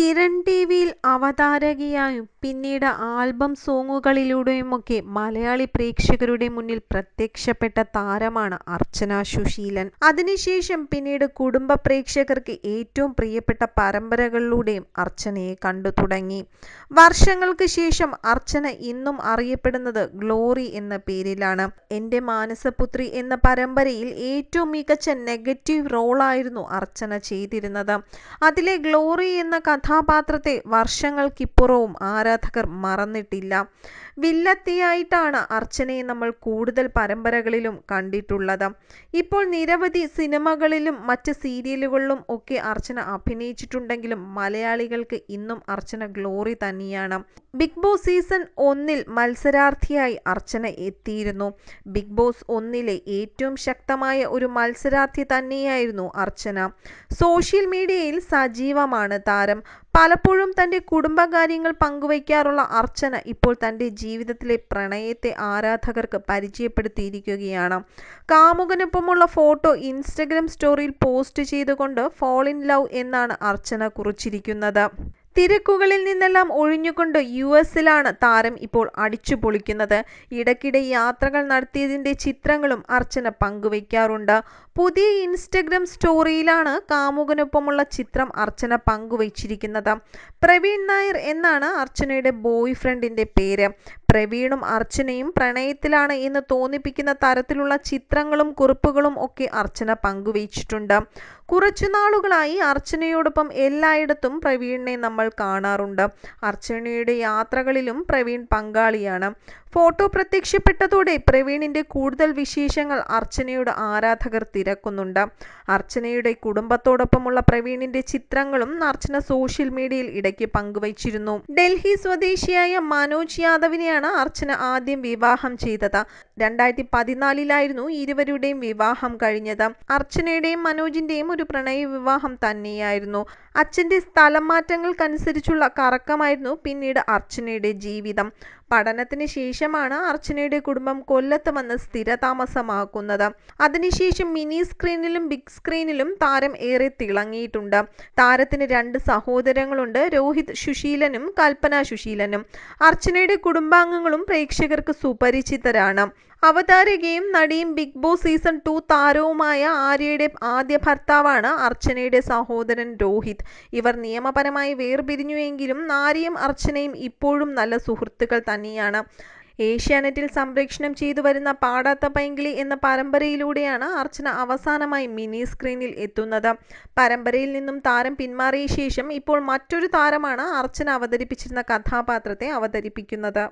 Kiran T വിയിൽ അവതാരകയായും പിന്നീട് album സോങ്ങുകളിലൂടെയുമൊക്കെ Malayali പ്രേക്ഷകരുടെ മുന്നിൽ പ്രത്യക്ഷപ്പെട്ട താരമാണ് അർച്ചന സുശീലൻ അതിനുശേഷം പിന്നീട് കുടുംബ പ്രേക്ഷകർക്ക് ഏറ്റവും പ്രിയപ്പെട്ട പരമ്പരകളിലൂടെയും അർച്ചനയെ കണ്ടു തുടങ്ങി വർഷങ്ങൾക്ക് ശേഷം അർച്ചന ഇന്നും അറിയപ്പെടുന്നത് ഗ്ലോറി എന്ന പേരിലാണ് എൻ്റെ മാനസപുത്രി എന്ന പരമ്പരയിൽ ഏറ്റവും മികച്ച നെഗറ്റീവ് റോളായിരുന്നു അർച്ചന ചെയ്തിരുന്നത് അതിലെ ഗ്ലോറി എന്ന കഥ കഥാപാത്രത്തെ വർഷങ്ങൾക്കിപ്പുറവും ആരാധകർ മറന്നിട്ടില്ല വില്ലത്തിയായിട്ടാണ് അർച്ചനയെ നമ്മൾ കൂടുതൽ പരമ്പരകളിലും കണ്ടിട്ടുള്ളത് ഇപ്പോൾ നിരവധി സിനിമകളിലും മറ്റ് സീരിയലുകളിലും ഒക്കെ അർച്ചന അഭിനയിച്ചിട്ടുണ്ടെങ്കിലും മലയാളികൾക്ക് ഇന്നും അർച്ചന ഗ്ലോറി തന്നെയാണ് ബിഗ് ബോസ് സീസൺ ഒന്നിൽ മത്സരാർത്ഥിയായി അർച്ചന എത്തിയിരുന്നു ബിഗ് ബോസ് ഒന്നിലെ ഏറ്റവും ശക്തമായ ഒരു മത്സരാർത്ഥി തന്നെയായിരുന്നു അർച്ചന സോഷ്യൽ മീഡിയയിൽ സജീവമാണ് താരം പലപ്പോഴും തൻ്റെ കുടുംബകാര്യങ്ങൾ പങ്കുവയ്ക്കാറുള്ള അർച്ചന ഇപ്പോൾ തൻ്റെ ജീവിതത്തിലെ പ്രണയത്തെ ആരാധകർക്ക് പരിചയപ്പെടുത്തിയിരിക്കുകയാണ് കാമുകനൊപ്പമുള്ള ഫോട്ടോ ഇൻസ്റ്റഗ്രാം സ്റ്റോറിയിൽ പോസ്റ്റ് ചെയ്തുകൊണ്ട് ഫോൾ ഇൻ ലവ് എന്നാണ് അർച്ചന കുറിച്ചിരിക്കുന്നത് തിരക്കുകളിൽ നിന്നെല്ലാം ഒഴിഞ്ഞുകൊണ്ട് യു എസിലാണ് താരം ഇപ്പോൾ അടിച്ചു പൊളിക്കുന്നത് ഇടയ്ക്കിടെ യാത്രകൾ നടത്തിയതിൻ്റെ ചിത്രങ്ങളും അർച്ചന പങ്കുവയ്ക്കാറുണ്ട് പുതിയ ഇൻസ്റ്റഗ്രാം സ്റ്റോറിയിലാണ് കാമുകനൊപ്പമുള്ള ചിത്രം അർച്ചന പങ്കുവച്ചിരിക്കുന്നത് പ്രവീൺ നായർ എന്നാണ് അർച്ചനയുടെ ബോയ് ഫ്രണ്ടിൻ്റെ പേര് പ്രവീണും അർച്ചനയും പ്രണയത്തിലാണ് എന്ന് തോന്നിപ്പിക്കുന്ന തരത്തിലുള്ള ചിത്രങ്ങളും കുറിപ്പുകളും ഒക്കെ അർച്ചന പങ്കുവച്ചിട്ടുണ്ട് കുറച്ചു നാളുകളായി അർച്ചനയോടൊപ്പം എല്ലായിടത്തും പ്രവീണിനെ നമ്മൾ കാണാറുണ്ട് അർച്ചനയുടെ യാത്രകളിലും പ്രവീൺ പങ്കാളിയാണ് ഫോട്ടോ പ്രത്യക്ഷപ്പെട്ടതോടെ പ്രവീണിൻ്റെ കൂടുതൽ വിശേഷങ്ങൾ അർച്ചനയുടെ ആരാധകർ തിരക്കുന്നുണ്ട് അർച്ചനയുടെ കുടുംബത്തോടൊപ്പമുള്ള പ്രവീണിൻ്റെ ചിത്രങ്ങളും അർച്ചന സോഷ്യൽ മീഡിയയിൽ ഇടയ്ക്ക് പങ്കുവച്ചിരുന്നു ഡൽഹി സ്വദേശിയായ മനോജ് യാദവിനെയാണ് അർച്ചന ആദ്യം വിവാഹം ചെയ്തത് രണ്ടായിരത്തി പതിനാലിലായിരുന്നു ഇരുവരുടെയും വിവാഹം കഴിഞ്ഞത് അർച്ചനയുടെയും മനോജിന്റെയും ഒരു പ്രണയ വിവാഹം തന്നെയായിരുന്നു അച്ഛൻ്റെ മാറ്റങ്ങൾക്കനുസരിച്ചുള്ള കറക്കമായിരുന്നു പിന്നീട് അർച്ചനയുടെ ജീവിതം പഠനത്തിന് ശേഷമാണ് അർച്ചനയുടെ കുടുംബം കൊല്ലത്ത് വന്ന് സ്ഥിരതാമസമാക്കുന്നത് അതിനുശേഷം മിനി സ്ക്രീനിലും ബിഗ് സ്ക്രീനിലും താരം ഏറെ തിളങ്ങിയിട്ടുണ്ട് താരത്തിന് രണ്ട് സഹോദരങ്ങളുണ്ട് രോഹിത് സുശീലനും കൽപ്പന സുശീലനും അർച്ചനയുടെ കുടുംബാംഗങ്ങളും പ്രേക്ഷകർക്ക് സുപരിചിതരാണ് അവതാരകയും നടിയും ബിഗ് ബോസ് സീസൺ ടു താരവുമായ ആര്യയുടെ ആദ്യ ഭർത്താവാണ് അർച്ചനയുടെ സഹോദരൻ രോഹിത് ഇവർ നിയമപരമായി വേർപിരിഞ്ഞുവെങ്കിലും ആര്യയും അർച്ചനയും ഇപ്പോഴും നല്ല സുഹൃത്തുക്കൾ തന്നെയാണ് ഏഷ്യാനെറ്റിൽ സംപ്രേക്ഷണം ചെയ്തു വരുന്ന പാടാത്ത പൈങ്കിളി എന്ന പരമ്പരയിലൂടെയാണ് അർച്ചന അവസാനമായി മിനി സ്ക്രീനിൽ എത്തുന്നത് പരമ്പരയിൽ നിന്നും താരം പിന്മാറിയ ശേഷം ഇപ്പോൾ മറ്റൊരു താരമാണ് അർച്ചന അവതരിപ്പിച്ചിരുന്ന കഥാപാത്രത്തെ അവതരിപ്പിക്കുന്നത്